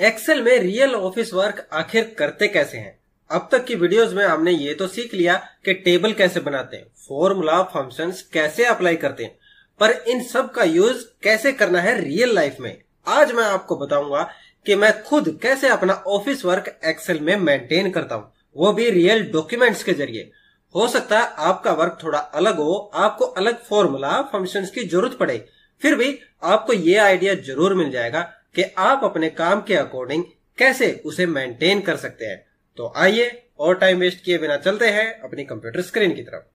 Excel में real office work आखिर करते कैसे हैं अब तक की वीडियोस में हमने ये तो सीख लिया कि टेबल कैसे बनाते हैं फॉर्मूला फंक्शंस कैसे अप्लाई करते हैं पर इन सब का यूज कैसे करना है रियल लाइफ में आज मैं आपको बताऊंगा कि मैं खुद कैसे अपना ऑफिस वर्क एक्सेल में मेंटेन करता हूँ वो भी रियल डॉक्यूमेंट्स के जरिए हो सकता है आपका वर्क थोड़ा अलग हो आपको अलग फॉर्मूला फंक्शंस की जरूरत पड़े फिर भी आपको ये आइडिया जरूर मिल जाएगा कि आप अपने काम के अकॉर्डिंग कैसे उसे मेंटेन कर सकते हैं तो आइए और टाइम वेस्ट किए बिना चलते हैं अपनी कंप्यूटर स्क्रीन की तरफ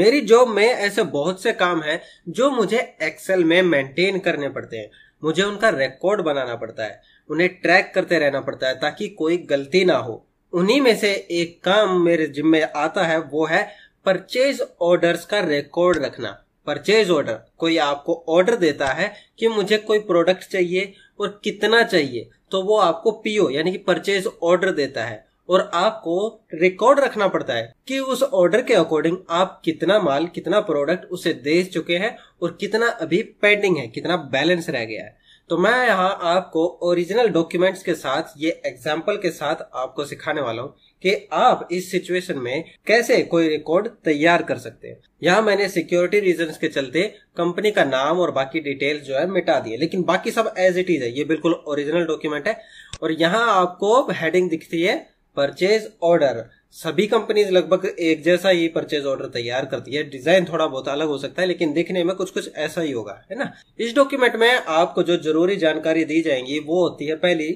मेरी जॉब में ऐसे बहुत से काम हैं जो मुझे एक्सेल में मेंटेन करने पड़ते हैं मुझे उनका रिकॉर्ड बनाना पड़ता है उन्हें ट्रैक करते रहना पड़ता है ताकि कोई गलती ना हो उन्हीं में से एक काम मेरे जिम्मे आता है वो है परचेज ऑर्डर्स का रिकॉर्ड रखना परचेज ऑर्डर कोई आपको ऑर्डर देता है कि मुझे कोई प्रोडक्ट चाहिए और कितना चाहिए तो वो आपको पीओ यानी कि परचेज ऑर्डर देता है और आपको रिकॉर्ड रखना पड़ता है कि उस ऑर्डर के अकॉर्डिंग आप कितना माल कितना प्रोडक्ट उसे दे चुके हैं और कितना अभी पेंडिंग है कितना बैलेंस रह गया है तो मैं यहाँ आपको ओरिजिनल डॉक्यूमेंट्स के साथ ये एग्जाम्पल के साथ आपको सिखाने वाला हूँ कि आप इस सिचुएशन में कैसे कोई रिकॉर्ड तैयार कर सकते हैं यहाँ मैंने सिक्योरिटी रीजंस के चलते कंपनी का नाम और बाकी डिटेल जो है मिटा दिए लेकिन बाकी सब एज इट इज है ये बिल्कुल ओरिजिनल डॉक्यूमेंट है और यहाँ आपको हेडिंग दिखती है परचेज ऑर्डर सभी कंपनीज लगभग एक जैसा ही परचेज ऑर्डर तैयार करती है डिजाइन थोड़ा बहुत अलग हो सकता है लेकिन दिखने में कुछ कुछ ऐसा ही होगा है ना इस डॉक्यूमेंट में आपको जो जरूरी जानकारी दी जाएंगी वो होती है पहली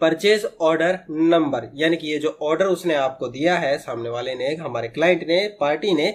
परचेज ऑर्डर नंबर यानी कि ये जो ऑर्डर उसने आपको दिया है सामने वाले ने हमारे क्लाइंट ने पार्टी ने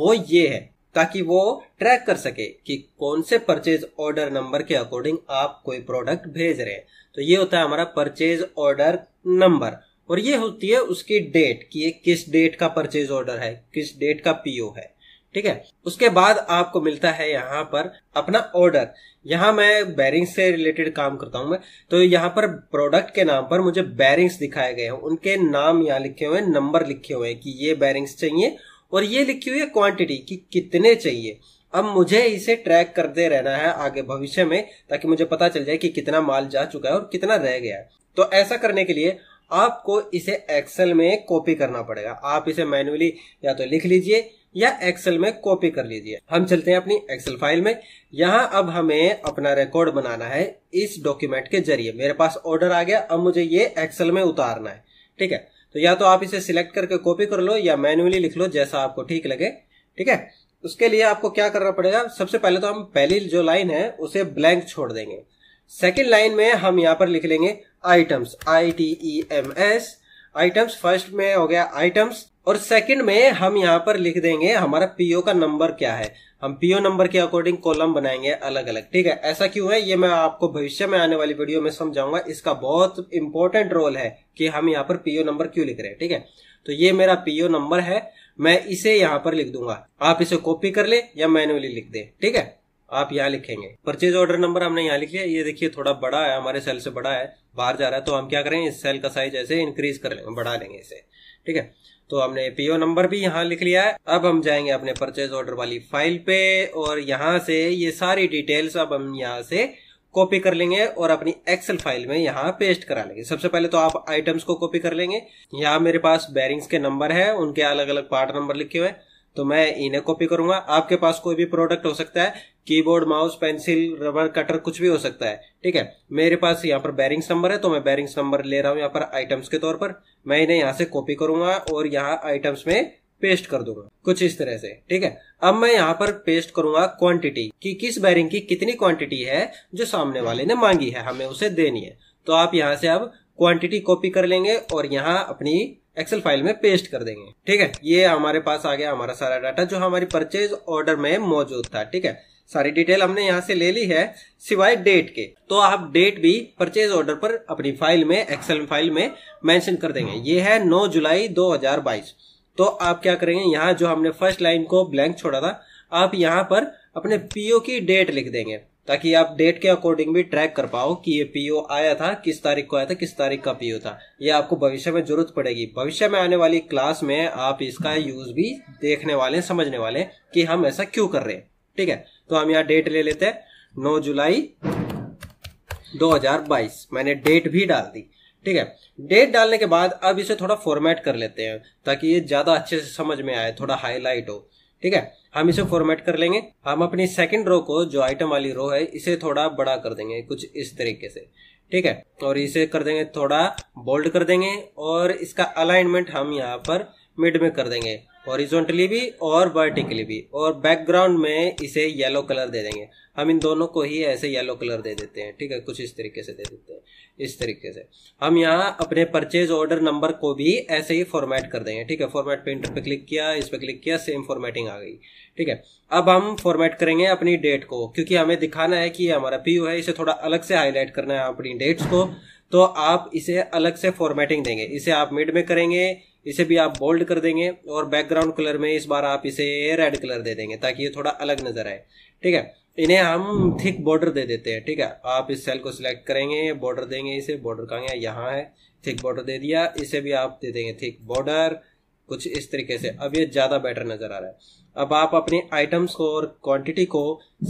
वो ये है ताकि वो ट्रैक कर सके कि कौन से परचेज ऑर्डर नंबर के अकॉर्डिंग आप कोई प्रोडक्ट भेज रहे हैं तो ये होता है हमारा परचेज ऑर्डर नंबर और ये होती है उसकी डेट कि ये किस डेट का परचेज ऑर्डर है किस डेट का पीओ है ठीक है उसके बाद आपको मिलता है यहाँ पर अपना ऑर्डर यहाँ मैं बैरिंग से रिलेटेड काम करता हूँ मैं तो यहाँ पर प्रोडक्ट के नाम पर मुझे बैरिंग्स दिखाए गए हैं उनके नाम यहाँ लिखे हुए हैं नंबर लिखे हुए हैं कि ये बैरिंग्स चाहिए और ये लिखी हुई है क्वांटिटी कि कितने चाहिए अब मुझे इसे ट्रैक करते रहना है आगे भविष्य में ताकि मुझे पता चल जाए कि कितना माल जा चुका है और कितना रह गया है तो ऐसा करने के लिए आपको इसे एक्सेल में कॉपी करना पड़ेगा आप इसे मैनुअली या तो लिख लीजिए या एक्सेल में कॉपी कर लीजिए हम चलते हैं अपनी एक्सेल फाइल में यहाँ अब हमें अपना रिकॉर्ड बनाना है इस डॉक्यूमेंट के जरिए मेरे पास ऑर्डर आ गया अब मुझे ये एक्सेल में उतारना है ठीक है तो या तो आप इसे सिलेक्ट करके कॉपी कर लो या मैन्युअली लिख लो जैसा आपको ठीक लगे ठीक है उसके लिए आपको क्या करना पड़ेगा सबसे पहले तो हम पहली जो लाइन है उसे ब्लैंक छोड़ देंगे सेकेंड लाइन में हम यहाँ पर लिख लेंगे items I T E M S items first में हो गया आइटम्स और सेकंड में हम यहाँ पर लिख देंगे हमारा पीओ का नंबर क्या है हम पीओ नंबर के अकॉर्डिंग कॉलम बनाएंगे अलग अलग ठीक है ऐसा क्यों है ये मैं आपको भविष्य में आने वाली वीडियो में समझाऊंगा इसका बहुत इंपॉर्टेंट रोल है कि हम यहाँ पर पीओ नंबर क्यों लिख रहे हैं ठीक है तो ये मेरा पीओ नंबर है मैं इसे यहाँ पर लिख दूंगा आप इसे कॉपी कर ले या मैनुअली लिख दे ठीक है आप यहाँ लिखेंगे परचेज ऑर्डर नंबर हमने यहाँ लिख लिया ये देखिए थोड़ा बड़ा है हमारे सेल से बड़ा है बाहर जा रहा है तो हम क्या करें इस सेल का साइज ऐसे इंक्रीज कर लेंगे बढ़ा लेंगे इसे ठीक है तो हमने पीओ नंबर भी यहाँ लिख लिया है अब हम जाएंगे अपने परचेज ऑर्डर वाली फाइल पे और यहाँ से ये सारी डिटेल्स अब हम यहाँ से कॉपी कर लेंगे और अपनी एक्सेल फाइल में यहाँ पेस्ट करा लेंगे सबसे पहले तो आप आइटम्स को कॉपी कर लेंगे यहाँ मेरे पास बैरिंग्स के नंबर है उनके अलग अलग पार्ट नंबर लिखे हुए हैं तो मैं इन्हें कॉपी करूंगा आपके पास कोई भी प्रोडक्ट हो सकता है keyboard mouse pencil rubber cutter कुछ भी हो सकता है ठीक है मेरे पास यहाँ पर बैरिंग्स नंबर है तो मैं बैरिंग्स नंबर ले रहा हूँ यहाँ पर आइटम्स के तौर पर मैं इन्हें यहाँ से कॉपी करूंगा और यहाँ आइटम्स में पेस्ट कर दूंगा कुछ इस तरह से ठीक है अब मैं यहाँ पर पेस्ट करूंगा क्वांटिटी कि किस बैरिंग की कितनी क्वांटिटी है जो सामने वाले ने मांगी है हमें उसे देनी है तो आप यहाँ से अब क्वांटिटी कॉपी कर लेंगे और यहाँ अपनी एक्सेल फाइल में पेस्ट कर देंगे ठीक है ये हमारे पास आ गया हमारा सारा डाटा जो हमारी परचेज ऑर्डर में मौजूद था ठीक है सारी डिटेल हमने यहाँ से ले ली है सिवाय डेट के तो आप डेट भी परचेज ऑर्डर पर अपनी फाइल में एक्सेल फाइल में मेंशन कर देंगे ये है 9 जुलाई 2022 तो आप क्या करेंगे यहाँ जो हमने फर्स्ट लाइन को ब्लैंक छोड़ा था आप यहाँ पर अपने पीओ की डेट लिख देंगे ताकि आप डेट के अकॉर्डिंग भी ट्रैक कर पाओ कि ये पीओ आया था किस तारीख को आया था किस तारीख का पीओ था ये आपको भविष्य में जरूरत पड़ेगी भविष्य में आने वाली क्लास में आप इसका यूज भी देखने वाले समझने वाले कि हम ऐसा क्यों कर रहे हैं ठीक है तो हम यहाँ डेट ले लेते हैं नौ जुलाई 2022 मैंने डेट भी डाल दी ठीक है डेट डालने के बाद अब इसे थोड़ा फॉर्मेट कर लेते हैं ताकि ये ज्यादा अच्छे से समझ में आए थोड़ा हाईलाइट हो ठीक है हम इसे फॉर्मेट कर लेंगे हम अपनी सेकंड रो को जो आइटम वाली रो है इसे थोड़ा बड़ा कर देंगे कुछ इस तरीके से ठीक है और इसे कर देंगे थोड़ा बोल्ड कर देंगे और इसका अलाइनमेंट हम यहाँ पर मिड में कर देंगे हॉरिजॉन्टली भी और वर्टिकली भी और बैकग्राउंड में इसे येलो कलर दे देंगे हम इन दोनों को ही ऐसे येलो कलर दे देते हैं ठीक है कुछ इस तरीके से दे देते हैं इस तरीके से हम यहाँ अपने परचेज ऑर्डर नंबर को भी ऐसे ही फॉर्मेट कर देंगे ठीक है फॉर्मेट इंटर पे क्लिक किया इस पे क्लिक किया सेम फॉर्मेटिंग आ गई ठीक है अब हम फॉर्मेट करेंगे अपनी डेट को क्योंकि हमें दिखाना है कि हमारा पी है इसे थोड़ा अलग से हाईलाइट करना है अपनी डेट्स को तो आप इसे अलग से फॉर्मेटिंग देंगे इसे आप मिड में करेंगे इसे भी आप बोल्ड कर देंगे और बैकग्राउंड कलर में इस बार आप इसे रेड कलर दे देंगे ताकि ये थोड़ा अलग नजर आए ठीक है इन्हें हम थिक बॉर्डर दे देते हैं ठीक है आप इस सेल को सिलेक्ट करेंगे बॉर्डर देंगे इसे बॉर्डर कहेंगे यहाँ है थिक बॉर्डर दे दिया इसे भी आप दे देंगे थिक बॉर्डर कुछ इस तरीके से अब ये ज़्यादा बेटर नज़र आ रहा है अब आप अपने आइटम्स को और क्वांटिटी को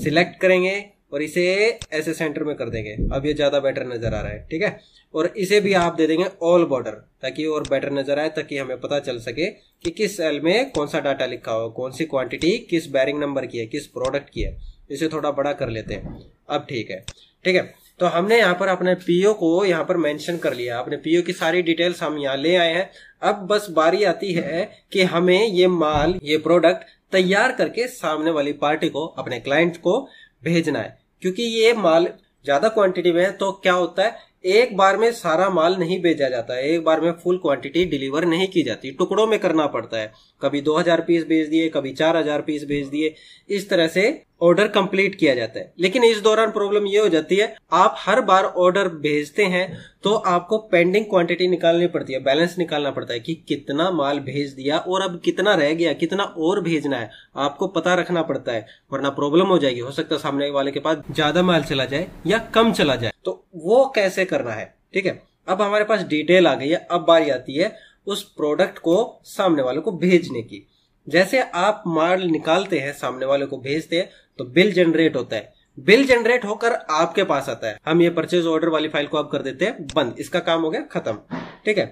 सिलेक्ट करेंगे और इसे ऐसे सेंटर में कर देंगे अब ये ज़्यादा बेटर नज़र आ रहा है ठीक है और इसे भी आप दे देंगे ऑल बॉर्डर ताकि और बेटर नज़र आए ताकि हमें पता चल सके कि किस सेल में कौन सा डाटा लिखा हो कौन सी क्वांटिटी किस बैरिंग नंबर की है किस प्रोडक्ट की है इसे थोड़ा बड़ा कर लेते हैं अब ठीक है ठीक है तो हमने यहाँ पर अपने पीओ को यहाँ पर मेंशन कर लिया अपने पीओ की सारी डिटेल्स हम यहाँ ले आए हैं अब बस बारी आती है कि हमें ये माल ये प्रोडक्ट तैयार करके सामने वाली पार्टी को अपने क्लाइंट को भेजना है क्योंकि ये माल ज्यादा क्वांटिटी में है तो क्या होता है एक बार में सारा माल नहीं भेजा जाता है एक बार में फुल क्वांटिटी डिलीवर नहीं की जाती टुकड़ों में करना पड़ता है कभी 2000 पीस भेज दिए कभी 4000 पीस भेज दिए इस तरह से ऑर्डर कंप्लीट किया जाता है लेकिन इस दौरान प्रॉब्लम ये हो जाती है आप हर बार ऑर्डर भेजते हैं तो आपको पेंडिंग क्वांटिटी निकालनी पड़ती है बैलेंस निकालना पड़ता है कि कितना माल भेज दिया और अब कितना रह गया कितना और भेजना है आपको पता रखना पड़ता है वरना प्रॉब्लम हो जाएगी हो सकता है सामने वाले के पास ज्यादा माल चला जाए या कम चला जाए तो वो कैसे करना है ठीक है अब हमारे पास डिटेल आ गई है अब बारी आती है उस प्रोडक्ट को सामने वाले को भेजने की जैसे आप माल निकालते हैं सामने वाले को भेजते हैं तो बिल जनरेट होता है बिल जनरेट होकर आपके पास आता है हम ये परचेज ऑर्डर वाली फाइल को आप कर देते हैं बंद इसका काम हो गया खत्म ठीक है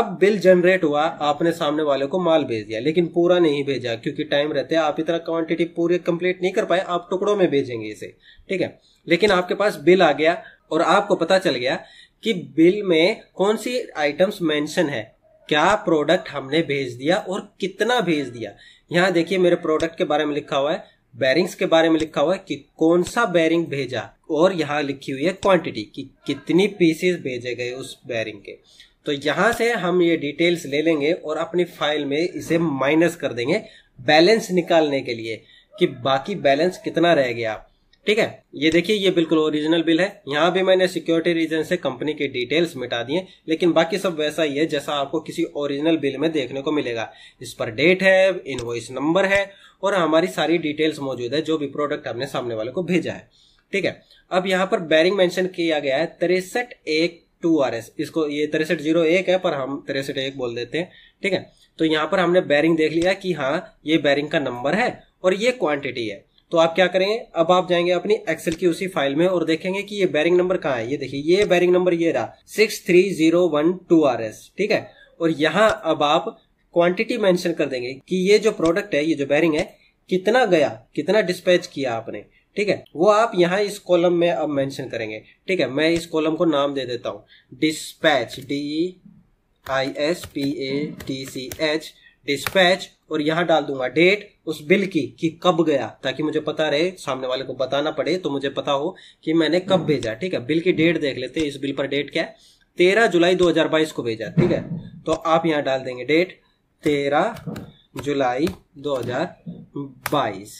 अब बिल जनरेट हुआ आपने सामने वाले को माल भेज दिया लेकिन पूरा नहीं भेजा क्योंकि टाइम रहते आप इतना क्वांटिटी पूरी कंप्लीट नहीं कर पाए आप टुकड़ों में भेजेंगे इसे ठीक है लेकिन आपके पास बिल आ गया और आपको पता चल गया कि बिल में कौन सी आइटम्स मेंशन है क्या प्रोडक्ट हमने भेज दिया और कितना भेज दिया यहाँ देखिए मेरे प्रोडक्ट के बारे में लिखा हुआ है बैरिंग्स के बारे में लिखा हुआ है कि कौन सा बैरिंग भेजा और यहाँ लिखी हुई है क्वांटिटी कि कितनी पीसेस भेजे गए उस बैरिंग के तो यहां से हम ये डिटेल्स ले लेंगे और अपनी फाइल में इसे माइनस कर देंगे बैलेंस निकालने के लिए कि बाकी बैलेंस कितना रह गया आप ठीक है ये देखिए ये बिल्कुल ओरिजिनल बिल है यहाँ भी मैंने सिक्योरिटी रीजन से कंपनी के डिटेल्स मिटा दिए लेकिन बाकी सब वैसा ही है जैसा आपको किसी ओरिजिनल बिल में देखने को मिलेगा इस पर डेट है इनवॉइस नंबर है और हमारी सारी डिटेल्स मौजूद है जो भी प्रोडक्ट हमने सामने वाले को भेजा है ठीक है अब यहाँ पर बैरिंग मैंशन किया गया है तिरसठ एक टू आर एस इसको ये तिरसठ जीरो एक है पर हम तिरसठ एक बोल देते हैं ठीक है तो यहाँ पर हमने बैरिंग देख लिया कि हाँ ये बैरिंग का नंबर है और ये क्वांटिटी है तो आप क्या करेंगे अब आप जाएंगे अपनी एक्सेल की उसी फाइल में और देखेंगे कि ये बैरिंग नंबर कहाँ है ये देखिए ये बैरिंग नंबर ये रहा six three zero one two R S ठीक है और यहाँ अब आप क्वांटिटी मेंशन कर देंगे कि ये जो प्रोडक्ट है ये जो बैरिंग है कितना गया कितना डिस्पैच किया आपने ठीक है वो आप यहाँ इस कॉलम में अब मैंशन करेंगे ठीक है मैं इस कॉलम को नाम दे देता हूँ dispatch D I S P A T C H dispatch और यहाँ डाल दूंगा डेट उस बिल की कि कब गया ताकि मुझे पता रहे सामने वाले को बताना पड़े तो मुझे पता हो कि मैंने कब हम्म। भेजा ठीक है बिल की डेट देख लेते हैं इस बिल पर डेट क्या है तेरह जुलाई 2022 को भेजा ठीक है तो आप यहाँ डाल देंगे डेट तेरह जुलाई 2022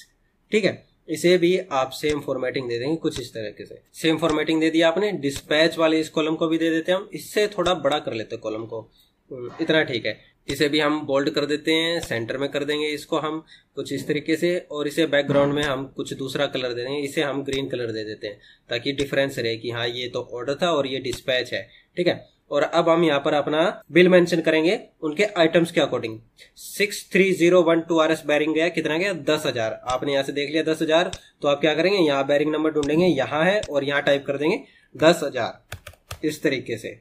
ठीक है इसे भी आप सेम फॉर्मेटिंग दे देंगे कुछ इस तरीके से सेम फॉर्मेटिंग दे दिया आपने डिस्पैच वाले इस कॉलम को भी दे देते हैं हम इससे थोड़ा बड़ा कर लेते कॉलम को हम्म, इतना ठीक है इसे भी हम बोल्ड कर देते हैं सेंटर में कर देंगे इसको हम कुछ इस तरीके से और इसे बैकग्राउंड में हम कुछ दूसरा कलर दे देंगे इसे हम ग्रीन कलर दे देते हैं ताकि डिफरेंस रहे कि हाँ ये तो ऑर्डर था और ये डिस्पैच है ठीक है और अब हम यहाँ पर अपना बिल मेंशन करेंगे उनके आइटम्स के according six three zero one two R S bearing गया कितना गया दस हजार आपने यहाँ से देख लिया दस हजार तो आप क्या करेंगे यहाँ बैरिंग नंबर ढूंढेंगे यहाँ है और यहाँ टाइप कर देंगे दस हजार इस तरीके से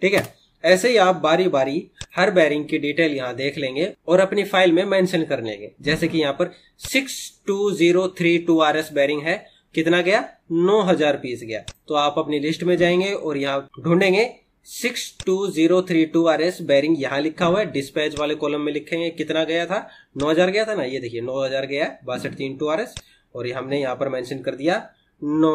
ठीक है ऐसे ही आप बारी बारी हर बैरिंग की डिटेल यहाँ देख लेंगे और अपनी फाइल में मेंशन कर लेंगे जैसे कि यहाँ पर six two zero three two R S bearing है कितना गया नौ हजार पीस गया तो आप अपनी लिस्ट में जाएंगे और यहाँ ढूंढेंगे six two zero three two R S bearing यहाँ लिखा हुआ है डिस्पैच वाले कॉलम में लिखेंगे कितना गया था नौ हजार गया था ना ये देखिए नौ हजार गया बासठ तीन टू आर एस और हमने यहाँ पर मेंशन कर दिया नौ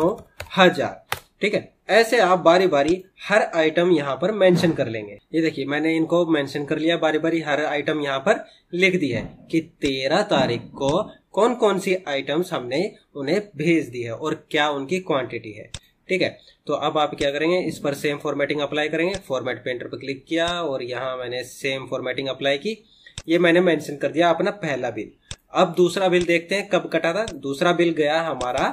हजार ठीक है ऐसे आप बारी बारी हर आइटम यहाँ पर मेंशन कर लेंगे ये देखिए मैंने इनको मेंशन कर लिया बारी बारी हर आइटम यहाँ पर लिख दी है कि तेरह तारीख को कौन कौन सी आइटम्स हमने उन्हें भेज दी है और क्या उनकी क्वांटिटी है ठीक है तो अब आप क्या करेंगे इस पर सेम फॉर्मेटिंग अप्लाई करेंगे फॉर्मेट पेंटर पर क्लिक किया और यहाँ मैंने सेम फॉर्मेटिंग अप्लाई की ये मैंने मैंशन कर दिया अपना पहला बिल अब दूसरा बिल देखते हैं कब कटा था दूसरा बिल गया हमारा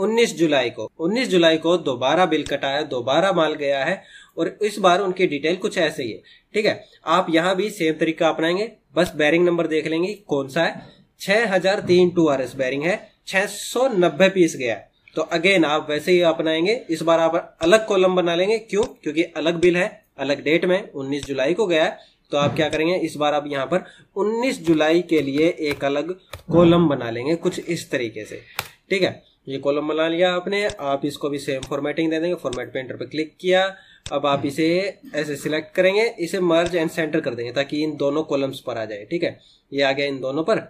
19 जुलाई को 19 जुलाई को दोबारा बिल कटा है दोबारा माल गया है और इस बार उनकी डिटेल कुछ ऐसे ही है ठीक है आप यहाँ भी सेम तरीका अपनाएंगे बस बैरिंग नंबर देख लेंगे कौन सा है छह हजार तीन टू आर एस बैरिंग है छह सौ नब्बे पीस गया तो अगेन आप वैसे ही अपनाएंगे इस बार आप अलग कॉलम बना लेंगे क्यों क्योंकि अलग बिल है अलग डेट में उन्नीस जुलाई को गया तो आप क्या करेंगे इस बार आप यहाँ पर उन्नीस जुलाई के लिए एक अलग कॉलम बना लेंगे कुछ इस तरीके से ठीक है ये कॉलम बना लिया आपने आप इसको भी सेम फॉर्मेटिंग दे देंगे फॉर्मेट इंटर पे क्लिक किया अब आप इसे ऐसे सिलेक्ट करेंगे इसे मर्ज एंड सेंटर कर देंगे ताकि इन दोनों कॉलम्स पर आ जाए ठीक है ये आ गया इन दोनों पर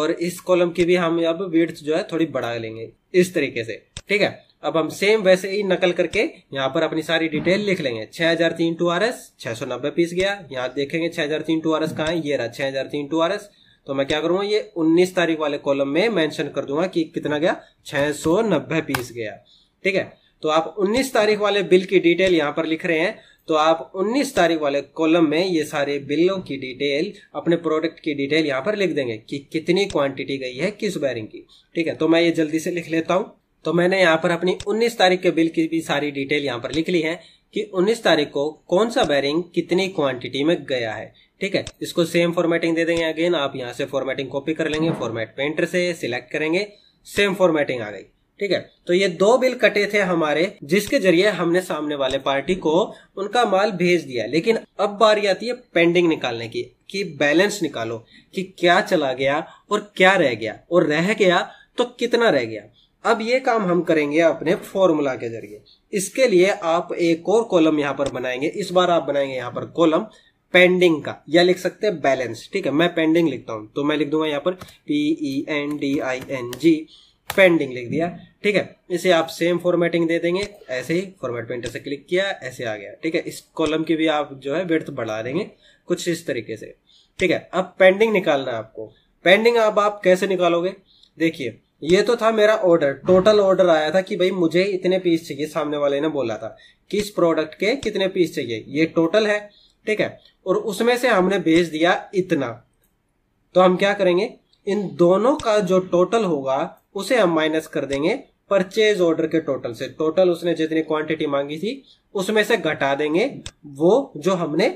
और इस कॉलम की भी हम अब वीड्थ जो है थोड़ी बढ़ा लेंगे इस तरीके से ठीक है अब हम सेम वैसे ही नकल करके यहाँ पर अपनी सारी डिटेल लिख लेंगे छह हजार तीन टू आर एस छह सौ नब्बे पीस गया यहाँ देखेंगे छह हजार तीन टू आर एस कहाँ है ये रहा छह हजार तीन टू आर एस तो मैं क्या करूंगा ये 19 तारीख वाले कॉलम में मेंशन कर दूंगा कि कितना गया 690 पीस गया ठीक है तो आप 19 तारीख वाले बिल की डिटेल यहाँ पर लिख रहे हैं तो आप 19 तारीख वाले कॉलम में ये सारे बिलों की डिटेल अपने प्रोडक्ट की डिटेल यहाँ पर लिख देंगे कि कितनी क्वांटिटी गई है किस बैरिंग की ठीक है तो मैं ये जल्दी से लिख लेता हूँ तो मैंने यहां पर अपनी 19 तारीख के बिल की भी सारी डिटेल यहाँ पर लिख ली है कि 19 तारीख को कौन सा बैरिंग कितनी क्वांटिटी में गया है ठीक है इसको सेम फॉर्मेटिंग दे देंगे अगेन आप यहाँ से फॉर्मेटिंग कॉपी कर लेंगे फॉर्मेट पेंटर से सिलेक्ट करेंगे सेम फॉर्मेटिंग आ गई ठीक है तो ये दो बिल कटे थे हमारे जिसके जरिए हमने सामने वाले पार्टी को उनका माल भेज दिया लेकिन अब बारी आती है पेंडिंग निकालने की कि बैलेंस निकालो कि क्या चला गया और क्या रह गया और रह गया तो कितना रह गया अब ये काम हम करेंगे अपने फॉर्मूला के जरिए इसके लिए आप एक और कॉलम यहाँ पर बनाएंगे इस बार आप बनाएंगे यहाँ पर कॉलम पेंडिंग का या लिख सकते हैं बैलेंस ठीक है मैं पेंडिंग लिखता हूं तो मैं लिख दूंगा यहाँ पर P E N D I N G pending लिख दिया ठीक है इसे आप सेम फॉर्मेटिंग दे देंगे ऐसे ही फॉर्मेट पेंटर से क्लिक किया ऐसे आ गया ठीक है इस कॉलम की भी आप जो है व्यर्थ बढ़ा देंगे कुछ इस तरीके से ठीक है अब पेंडिंग निकालना है आपको पेंडिंग अब आप कैसे निकालोगे देखिए ये तो था मेरा ऑर्डर टोटल ऑर्डर आया था कि भाई मुझे इतने पीस चाहिए सामने वाले ने बोला था किस प्रोडक्ट के कितने पीस चाहिए ये टोटल है ठीक है और उसमें से हमने भेज दिया इतना तो हम क्या करेंगे इन दोनों का जो टोटल होगा उसे हम माइनस कर देंगे परचेज ऑर्डर के टोटल से टोटल उसने जितनी क्वांटिटी मांगी थी उसमें से घटा देंगे वो जो हमने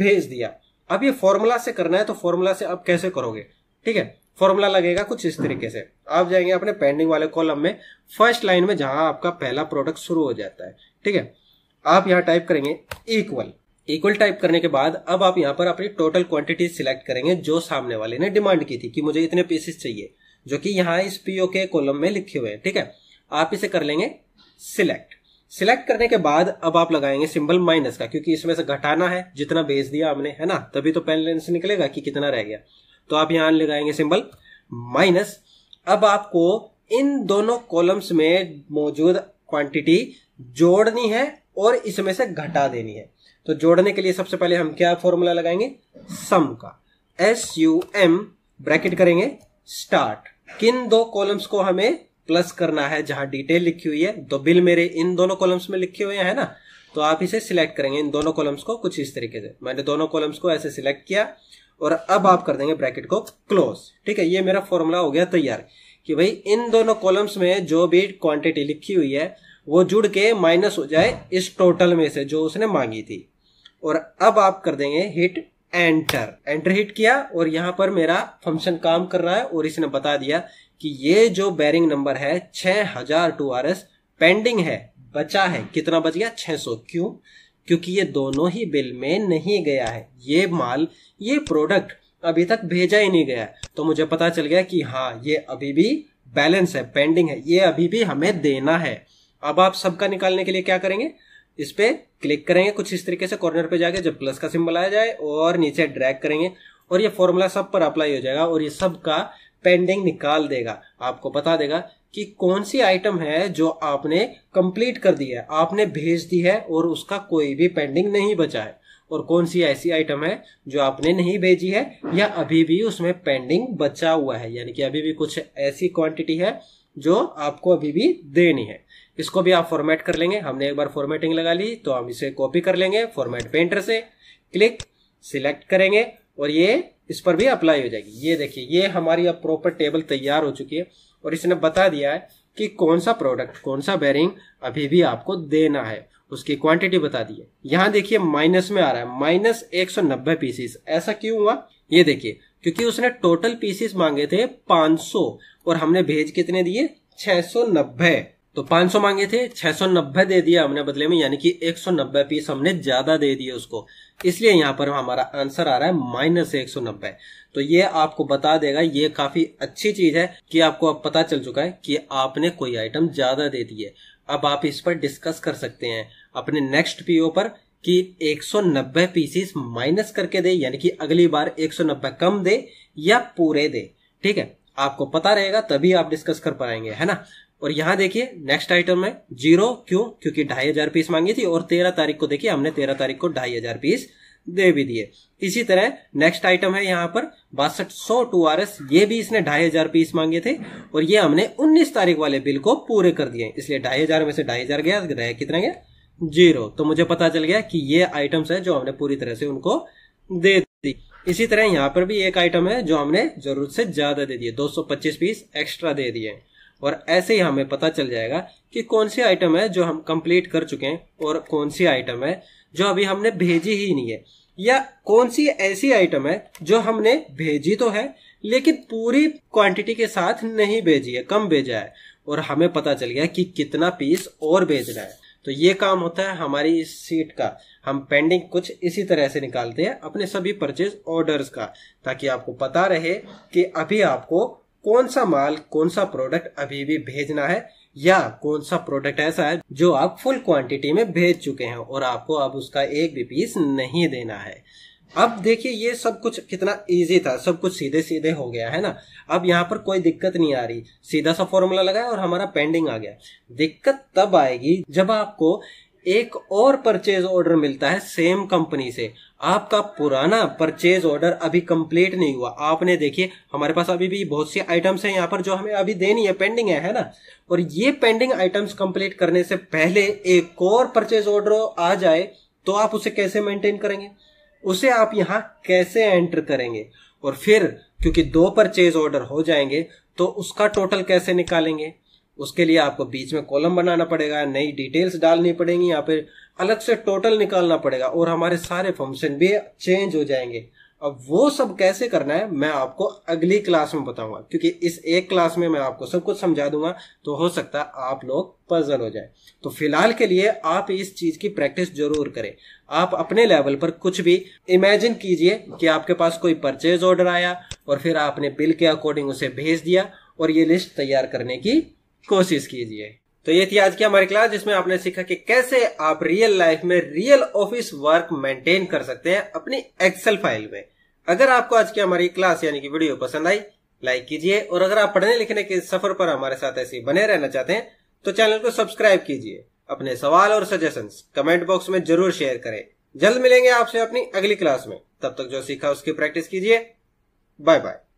भेज दिया अब ये फॉर्मूला से करना है तो फॉर्मूला से आप कैसे करोगे ठीक है फॉर्मूला लगेगा कुछ इस तरीके से आप जाएंगे अपने पेंडिंग वाले कॉलम में फर्स्ट लाइन में जहां आपका पहला प्रोडक्ट शुरू हो जाता है ठीक है आप यहां टाइप करेंगे इक्वल इक्वल टाइप करने के बाद अब आप यहाँ पर अपनी टोटल क्वांटिटी सिलेक्ट करेंगे जो सामने वाले ने डिमांड की थी कि मुझे इतने पीसेस चाहिए जो कि यहाँ इस पीओ के कॉलम में लिखे हुए हैं ठीक है आप इसे कर लेंगे सिलेक्ट सिलेक्ट करने के बाद अब आप लगाएंगे सिंबल माइनस का क्योंकि इसमें से घटाना है जितना भेज दिया हमने है ना तभी तो पेन लेंस निकलेगा कि कितना रह गया तो आप यहां लगाएंगे सिंबल माइनस अब आपको इन दोनों कॉलम्स में मौजूद क्वांटिटी जोड़नी है और इसमें से घटा देनी है तो जोड़ने के लिए सबसे पहले हम क्या फॉर्मूला लगाएंगे सम का एस यू एम ब्रैकेट करेंगे स्टार्ट किन दो कॉलम्स को हमें प्लस करना है जहां डिटेल लिखी हुई है तो बिल मेरे इन दोनों कॉलम्स में लिखे हुए हैं ना तो आप इसे सिलेक्ट करेंगे इन दोनों कॉलम्स को कुछ इस तरीके से मैंने दोनों कॉलम्स को ऐसे सिलेक्ट किया और अब आप कर देंगे ब्रैकेट को क्लोज ठीक है ये मेरा फॉर्मूला हो गया तैयार कि भाई इन दोनों कॉलम्स में जो भी क्वांटिटी लिखी हुई है वो जुड़ के माइनस हो जाए इस टोटल में से जो उसने मांगी थी और अब आप कर देंगे हिट एंटर एंटर हिट किया और यहाँ पर मेरा फंक्शन काम कर रहा है और इसने बता दिया कि ये जो बैरिंग नंबर है छ हजार टू आर एस पेंडिंग है बचा है कितना बच गया छह सौ क्यों क्योंकि ये दोनों ही बिल में नहीं गया है ये माल ये प्रोडक्ट अभी तक भेजा ही नहीं गया तो मुझे पता चल गया कि हाँ ये अभी भी बैलेंस है पेंडिंग है ये अभी भी हमें देना है अब आप सबका निकालने के लिए क्या करेंगे इस पर क्लिक करेंगे कुछ इस तरीके से कॉर्नर पे जाके जब प्लस का सिंबल आ जाए और नीचे ड्रैग करेंगे और ये फॉर्मूला सब पर अप्लाई हो जाएगा और ये सब का पेंडिंग निकाल देगा आपको बता देगा कि कौन सी आइटम है जो आपने कंप्लीट कर दी है आपने भेज दी है और उसका कोई भी पेंडिंग नहीं बचा है और कौन सी ऐसी आइटम है जो आपने नहीं भेजी है या अभी भी उसमें पेंडिंग बचा हुआ है यानी कि अभी भी कुछ ऐसी क्वांटिटी है जो आपको अभी भी देनी है इसको भी आप फॉर्मेट कर लेंगे हमने एक बार फॉर्मेटिंग लगा ली तो हम इसे कॉपी कर लेंगे फॉर्मेट पेंटर से क्लिक सिलेक्ट करेंगे और ये इस पर भी अप्लाई हो जाएगी ये देखिए ये हमारी अब प्रॉपर टेबल तैयार हो चुकी है और इसने बता दिया है कि कौन सा प्रोडक्ट कौन सा बेरिंग अभी भी आपको देना है उसकी क्वांटिटी बता दी है यहाँ देखिए माइनस में आ रहा है माइनस एक सौ नब्बे पीसीस ऐसा क्यों हुआ ये देखिए क्योंकि उसने टोटल पीसीस मांगे थे 500 और हमने भेज कितने दिए 690 तो 500 मांगे थे 690 दे दिया हमने बदले में यानी कि 190 पीस हमने ज्यादा दे दिए उसको इसलिए यहाँ पर हमारा आंसर आ रहा है माइनस एक तो ये आपको बता देगा ये काफी अच्छी चीज है कि आपको अब पता चल चुका है कि आपने कोई आइटम ज्यादा दे दी है अब आप इस पर डिस्कस कर सकते हैं अपने नेक्स्ट पीओ पर कि 190 पीसेस माइनस करके दे यानी कि अगली बार 190 कम दे या पूरे दे ठीक है आपको पता रहेगा तभी आप डिस्कस कर पाएंगे है ना और यहाँ देखिए नेक्स्ट आइटम है जीरो क्यों क्योंकि ढाई हजार पीस मांगी थी और तेरह तारीख को देखिए हमने तेरह तारीख को ढाई हजार पीस दे भी दिए इसी तरह नेक्स्ट आइटम है यहाँ पर बासठ सौ टू आर एस ये भी इसने ढाई हजार पीस मांगे थे और ये हमने उन्नीस तारीख वाले बिल को पूरे कर दिए इसलिए ढाई हजार में से ढाई हजार गया रह कितना गया जीरो तो मुझे पता चल गया कि ये आइटम्स है जो हमने पूरी तरह से उनको दे दी इसी तरह यहाँ पर भी एक आइटम है जो हमने जरूरत से ज्यादा दे दिए 225 पीस एक्स्ट्रा दे दिए और ऐसे ही हमें पता चल जाएगा कि कौन सी आइटम है जो हम कंप्लीट कर चुके हैं और कौन सी आइटम है जो अभी हमने भेजी ही नहीं है या कौन सी ऐसी आइटम है जो हमने भेजी तो है लेकिन पूरी क्वांटिटी के साथ नहीं भेजी है कम भेजा है और हमें पता चल गया कि कितना पीस और भेजना है तो ये काम होता है हमारी इस सीट का हम पेंडिंग कुछ इसी तरह से निकालते हैं अपने सभी परचेज ऑर्डर्स का ताकि आपको पता रहे कि अभी आपको कौन सा माल कौन सा प्रोडक्ट अभी भी भेजना है या कौन सा प्रोडक्ट ऐसा है जो आप फुल क्वांटिटी में भेज चुके हैं और आपको अब उसका एक भी पीस नहीं देना है अब देखिए ये सब कुछ कितना इजी था सब कुछ सीधे सीधे हो गया है ना अब यहाँ पर कोई दिक्कत नहीं आ रही सीधा सा फॉर्मूला लगाया और हमारा पेंडिंग आ गया दिक्कत तब आएगी जब आपको एक और परचेज ऑर्डर मिलता है सेम कंपनी से आपका पुराना परचेज ऑर्डर अभी कंप्लीट नहीं हुआ आपने देखिए हमारे पास अभी भी बहुत सी आइटम्स हैं यहाँ पर जो हमें अभी देनी है पेंडिंग है है ना और ये पेंडिंग आइटम्स कंप्लीट करने से पहले एक और परचेज ऑर्डर आ जाए तो आप उसे कैसे मेंटेन करेंगे उसे आप यहाँ कैसे एंटर करेंगे और फिर क्योंकि दो परचेज ऑर्डर हो जाएंगे तो उसका टोटल कैसे निकालेंगे उसके लिए आपको बीच में कॉलम बनाना पड़ेगा नई डिटेल्स डालनी पड़ेगी या फिर अलग से टोटल निकालना पड़ेगा और हमारे सारे फंक्शन भी चेंज हो जाएंगे अब वो सब कैसे करना है मैं आपको अगली क्लास में बताऊंगा क्योंकि इस एक क्लास में मैं आपको सब कुछ समझा दूंगा तो हो सकता है आप लोग पजल हो जाए तो फिलहाल के लिए आप इस चीज की प्रैक्टिस जरूर करें आप अपने लेवल पर कुछ भी इमेजिन कीजिए कि आपके पास कोई परचेज ऑर्डर आया और फिर आपने बिल के अकॉर्डिंग उसे भेज दिया और ये लिस्ट तैयार करने की कोशिश कीजिए तो ये थी आज की हमारी क्लास जिसमें आपने सीखा कि कैसे आप रियल लाइफ में रियल ऑफिस वर्क मेंटेन कर सकते हैं अपनी एक्सेल फाइल में अगर आपको आज की हमारी क्लास यानी कि वीडियो पसंद आई लाइक कीजिए और अगर आप पढ़ने लिखने के सफर पर हमारे साथ ऐसे बने रहना चाहते हैं तो चैनल को सब्सक्राइब कीजिए अपने सवाल और सजेशन कमेंट बॉक्स में जरूर शेयर करें जल्द मिलेंगे आपसे अपनी अगली क्लास में तब तक जो सीखा उसकी प्रैक्टिस कीजिए बाय बाय